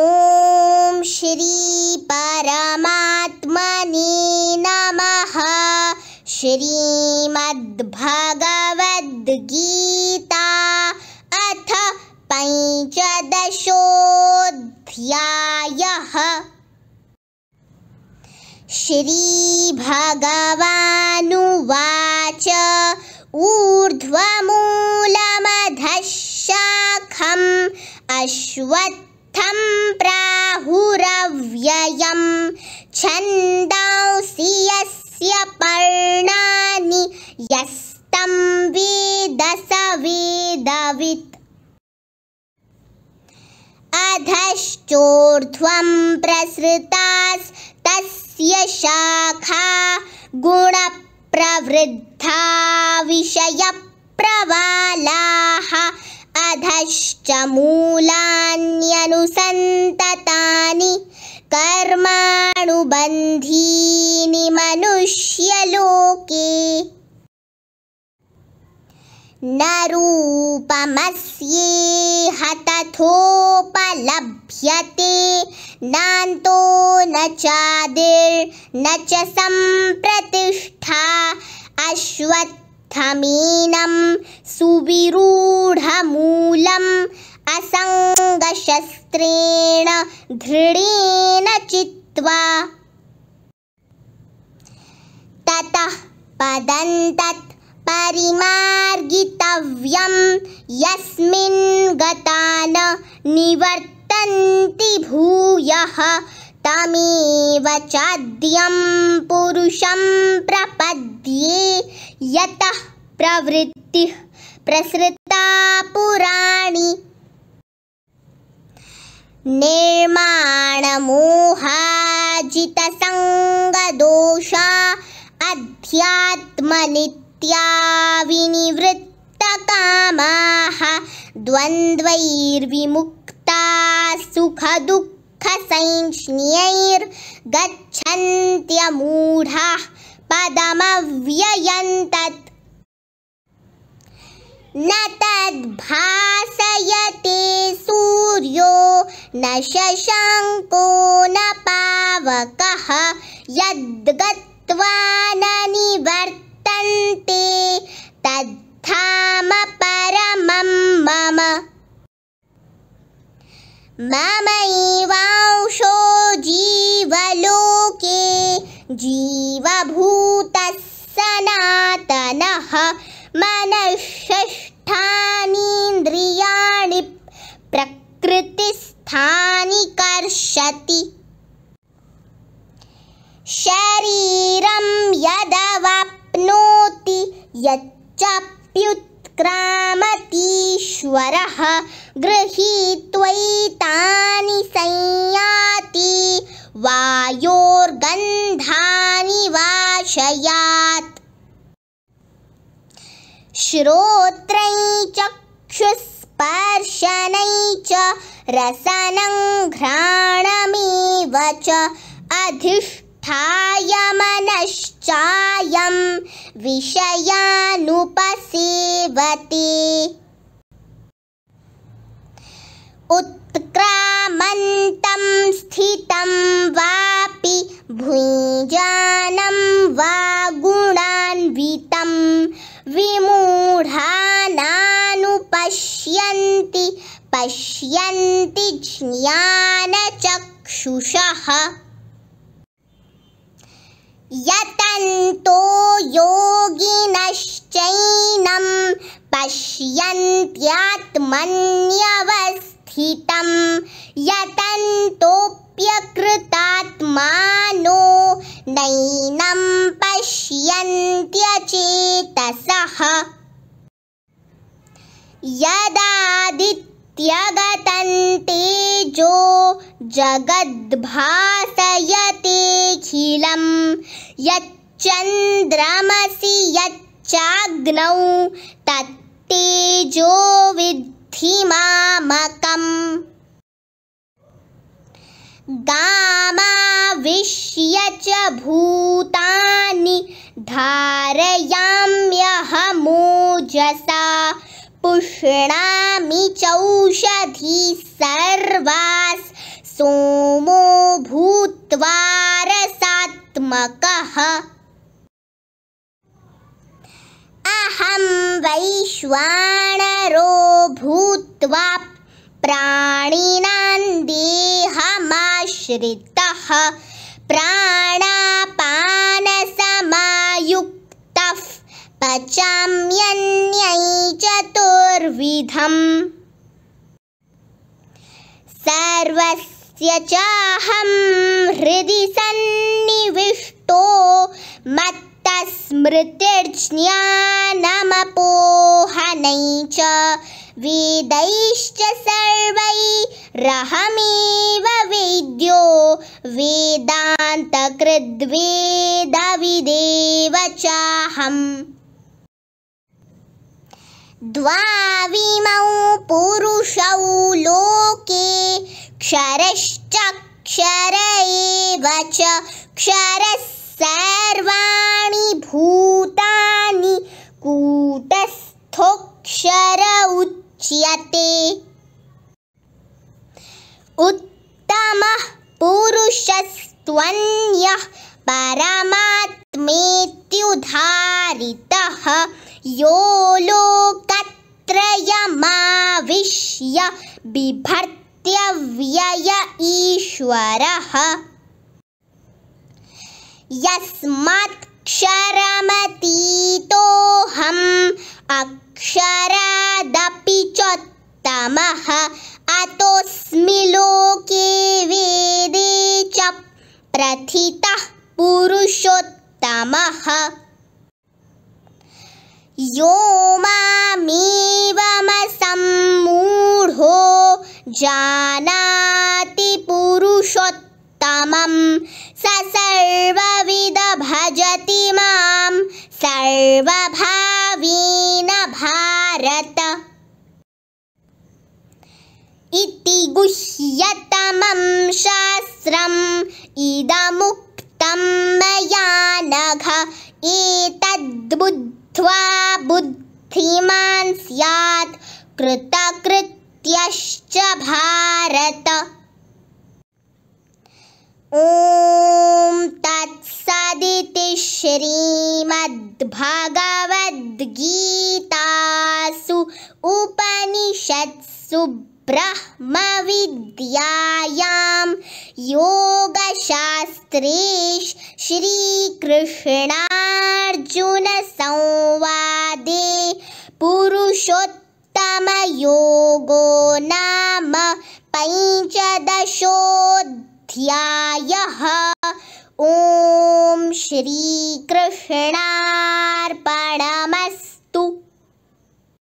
ॐ श्री नमः श्रीमद्भगवद्गीता अथ पञ्चदशोऽध्यायः श्रीभगवानुवाच ऊर्ध्वमूलमधशाखम् अश्वत् प्राहुरव्ययं छन्दांसि यस्य पर्णानि यस्तं वेदवित् अधश्चोर्ध्वं प्रसृतास्तस्य शाखा गुणप्रवृद्धा विषयप्रवालाः अधश्च मूलान्यनुसन्ततानि कर्माणुबन्धीनि मनुष्यलोके न रूपमस्येह तथोपलभ्यते नान्तो न चादिर्न च सम्प्रतिष्ठा अश्वत् मीनं सुविरूढमूलम् असङ्गशस्त्रेण दृढेन चित्वा ततः पदन्तत् परिमार्गितव्यं यस्मिन् गतान् निवर्तन्ति भूयः तमेव चाद्यं पुरुषं प्रपद्ये यतः प्रवृत्तिः प्रसृता पुराणि निर्माणमोहाजितसङ्गदोषा अध्यात्मनित्या विनिवृत्तकामाः द्वन्द्वैर्विमुक्ता सुखदुःखसैष्ण्यैर्गच्छन्त्यमूढाः पदमव्ययन्तत् न तद्भासयते सूर्यो न शशङ्को न पावकः तद्धाम परमं मम ममैवांशो जीवलोके जीवभूतः सनातनः मनःषष्ठानीन्द्रियाणि प्रकृतिस्थानि कर्षति शरीरं यदवाप्नोति यच्चप्युत्क्रामतीश्वरः गृहीत्वैतानि संयाति वायोर्ग श्रोत्रै चक्षुस्पर्शने च रसनं घ्राणमेव च अधिष्ठायमनश्चायं विषयानुपसति उत्क्रामन्तं स्थितं वापि भुञ्जाना ज्ञानचक्षुषः यतन्तो योगिनश्चैनं पश्यन्त्यात्मन्यवस्थितं यतन्तोऽप्यकृतात्मानो पश्यन्त्यचेतसः यदादित्य जो जगद्भासयते खिलं यच्चन्द्रमसि यच्चाग्नौ तत्तेजोविद्धिमामकम् गामा च भूतानि धारयाम्यहमोजसा ृणामि चौषधि सर्वास् सोमो भूत्वा रसात्मकः अहं वैश्वानरो भूत्वा प्राणिनां देहमाश्रितः प्रा पचाम्यन्यै चतुर्विधम् सर्वस्य चाहं हृदि सन्निविष्टो मत्तस्मृतिर्ज्ञानमपोहनै च वेदैश्च सर्वैरहमेव वेद्यो वेदान्तकृद्वेदविदेव चाहम् ौ पुरुषौ लोके क्षरश्चक्षर एव च क्षरः सर्वाणि भूतानि कूटस्थोऽच्यते उत्तमः पुरुषस्त्वन्यः परमात्मेत्युधारित यो लोकत्रयमाविश्य बिभर्त्यव्यय ईश्वरः क्षरमतीतोऽहम् अक्षरादपि चोत्तमः लोके वेदे च प्रथितः पुरुषोत्तमः पुरुषोत्तमं स सर्वविद भजति मां भारत इति गुह्यतमं शास्त्रम् इदमुक्तं मया नघ एतद्बुद्ध्वा बुद्धिमान् स्यात् कृतकृत श्च भारत ॐ तत्सदिति श्रीमद्भगवद्गीतासु ब्रह्मविद्यायां योगशास्त्रे श्रीकृष्णार्जुनसंवादे पुरुषोत्त योगो नाम पञ्चदशोऽध्यायः ॐ श्रीकृष्णार्पणमस्